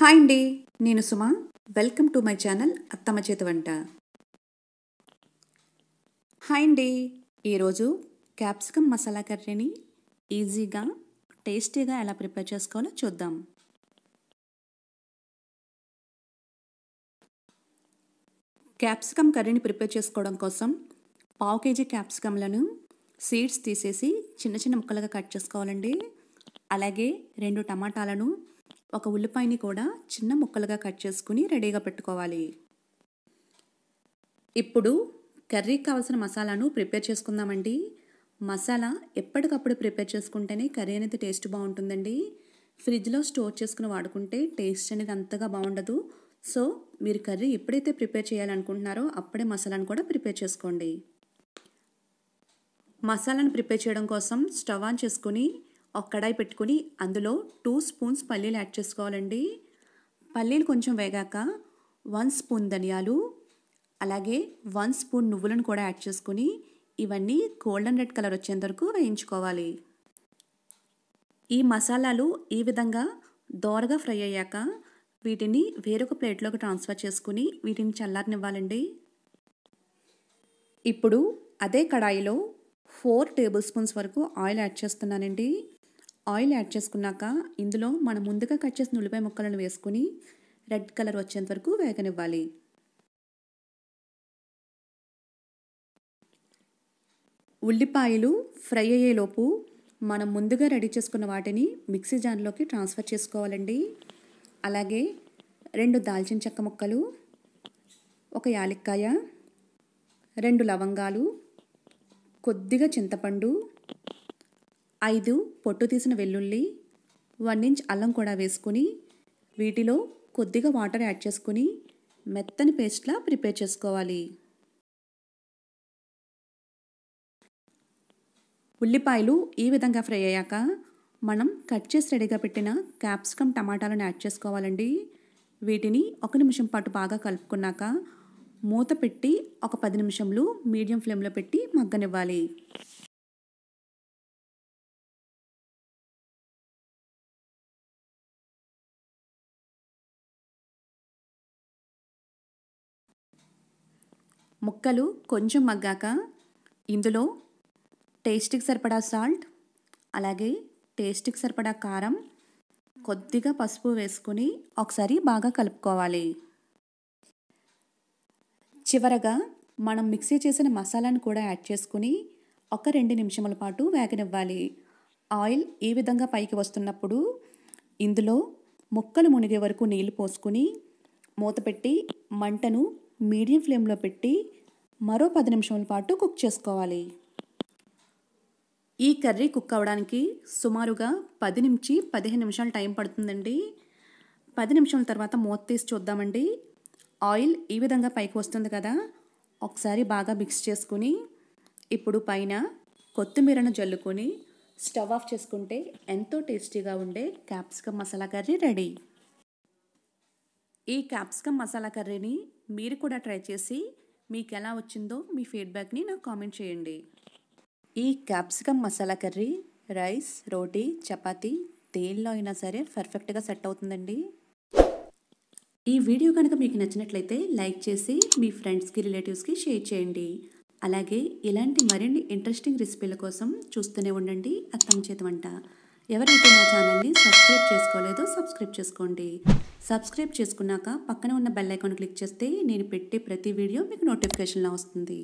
hi అండి నేను Suma welcome to my channel అత్తమ్మ చేతి వంట హాయ్ అండి ఈరోజు క్యాప్సికమ్ మసాలా కర్రీని ఈజీగా టేస్టీగా ఎలా ప్రిపేర్ చేసుకోవాలో చూద్దాం క్యాప్సికమ్ కర్రీని ప్రిపేర్ చేసుకోవడం కోసం పావు కేజీ క్యాప్సికమ్లను సీడ్స్ తీసేసి చిన్న చిన్న ముక్కలుగా కట్ చేసుకోవాలండి అలాగే రెండు టమాటాలను ఒక ఉల్లిపాయని కూడా చిన్న ముక్కలుగా కట్ చేసుకుని రెడీగా పెట్టుకోవాలి ఇప్పుడు కర్రీకి కావాల్సిన మసాలాను ప్రిపేర్ చేసుకుందామండి మసాలా ఎప్పటికప్పుడు ప్రిపేర్ చేసుకుంటేనే కర్రీ అనేది టేస్ట్ బాగుంటుందండి ఫ్రిడ్జ్లో స్టోర్ చేసుకుని వాడుకుంటే టేస్ట్ అనేది అంతగా బాగుండదు సో మీరు కర్రీ ఎప్పుడైతే ప్రిపేర్ చేయాలనుకుంటున్నారో అప్పుడే మసాలాను కూడా ప్రిపేర్ చేసుకోండి మసాలాను ప్రిపేర్ చేయడం కోసం స్టవ్ ఆన్ చేసుకుని ఒక కడాయి పెట్టుకుని అందులో టూ స్పూన్స్ పల్లీలు యాడ్ చేసుకోవాలండి పల్లీలు కొంచెం వేగాక వన్ స్పూన్ ధనియాలు అలాగే వన్ స్పూన్ నువ్వులను కూడా యాడ్ చేసుకుని ఇవన్నీ గోల్డెన్ రెడ్ కలర్ వచ్చేంత వరకు వేయించుకోవాలి ఈ మసాలాలు ఈ విధంగా దోరగా ఫ్రై అయ్యాక వీటిని వేరొక ప్లేట్లోకి ట్రాన్స్ఫర్ చేసుకుని వీటిని చల్లారనివ్వాలండి ఇప్పుడు అదే కడాయిలో ఫోర్ టేబుల్ స్పూన్స్ వరకు ఆయిల్ యాడ్ చేస్తున్నానండి ఆయిల్ యాడ్ చేసుకున్నాక ఇందులో మనం ముందుగా కట్ చేసిన ఉల్లిపాయ ముక్కలను వేసుకుని రెడ్ కలర్ వచ్చేంత వరకు వేగనివ్వాలి ఉల్లిపాయలు ఫ్రై అయ్యేలోపు మనం ముందుగా రెడీ చేసుకున్న వాటిని మిక్సీ జాన్లోకి ట్రాన్స్ఫర్ చేసుకోవాలండి అలాగే రెండు దాల్చిన చెక్క ముక్కలు ఒక యాలక్కాయ రెండు లవంగాలు కొద్దిగా చింతపండు ఐదు పొట్టు తీసిన వెల్లుల్లి వన్ ఇంచ్ అల్లం కూడా వేసుకుని వీటిలో కొద్దిగా వాటర్ యాడ్ చేసుకుని మెత్తని పేస్ట్లా ప్రిపేర్ చేసుకోవాలి ఉల్లిపాయలు ఈ విధంగా ఫ్రై అయ్యాక మనం కట్ చేసి రెడీగా పెట్టిన క్యాప్సికమ్ టమాటాలను యాడ్ చేసుకోవాలండి వీటిని ఒక నిమిషం పాటు బాగా కలుపుకున్నాక మూత పెట్టి ఒక పది నిమిషంలో మీడియం ఫ్లేమ్లో పెట్టి మగ్గనివ్వాలి ముక్కలు కొంచెం మగ్గాక ఇందులో టేస్ట్కి సరిపడా సాల్ట్ అలాగే టేస్ట్కి సరిపడా కారం కొద్దిగా పసుపు వేసుకొని ఒకసారి బాగా కలుపుకోవాలి చివరగా మనం మిక్సీ చేసిన మసాలాను కూడా యాడ్ చేసుకుని ఒక రెండు నిమిషముల పాటు వేగనివ్వాలి ఆయిల్ ఈ విధంగా పైకి వస్తున్నప్పుడు ఇందులో ముక్కలు మునిగే వరకు నీళ్లు పోసుకుని మూత పెట్టి మంటను మీడియం ఫ్లేమ్లో పెట్టి మరో పది నిమిషముల పాటు కుక్ చేసుకోవాలి ఈ కర్రీ కుక్ అవ్వడానికి సుమారుగా పది నుంచి పదిహేను నిమిషాలు టైం పడుతుందండి పది నిమిషాల తర్వాత మూత తీసి చూద్దామండి ఆయిల్ ఈ విధంగా పైకి వస్తుంది కదా ఒకసారి బాగా మిక్స్ చేసుకుని ఇప్పుడు పైన కొత్తిమీరను జల్లుకొని స్టవ్ ఆఫ్ చేసుకుంటే ఎంతో టేస్టీగా ఉండే క్యాప్సికమ్ మసాలా కర్రీ రెడీ ఈ క్యాప్సికమ్ మసాలా కర్రీని మీరు కూడా ట్రై చేసి మీకు ఎలా వచ్చిందో మీ ఫీడ్బ్యాక్ని నాకు కామెంట్ చేయండి ఈ క్యాప్సికమ్ మసాలా కర్రీ రైస్ రోటీ చపాతి దేనిలో అయినా సరే పర్ఫెక్ట్గా సెట్ అవుతుందండి ఈ వీడియో కనుక మీకు నచ్చినట్లయితే లైక్ చేసి మీ ఫ్రెండ్స్కి రిలేటివ్స్కి షేర్ చేయండి అలాగే ఇలాంటి మరిన్ని ఇంట్రెస్టింగ్ రెసిపీల కోసం చూస్తూనే ఉండండి అత్తం చేతి వంట ఎవరైతే నా ఛానల్ని సబ్స్క్రైబ్ చేసుకోలేదో సబ్స్క్రైబ్ చేసుకోండి సబ్స్క్రైబ్ చేసుకున్నాక పక్కన ఉన్న బెల్ ఐకాన్ క్లిక్ చేస్తే నేను పెట్టే ప్రతి వీడియో మీకు నోటిఫికేషన్లా వస్తుంది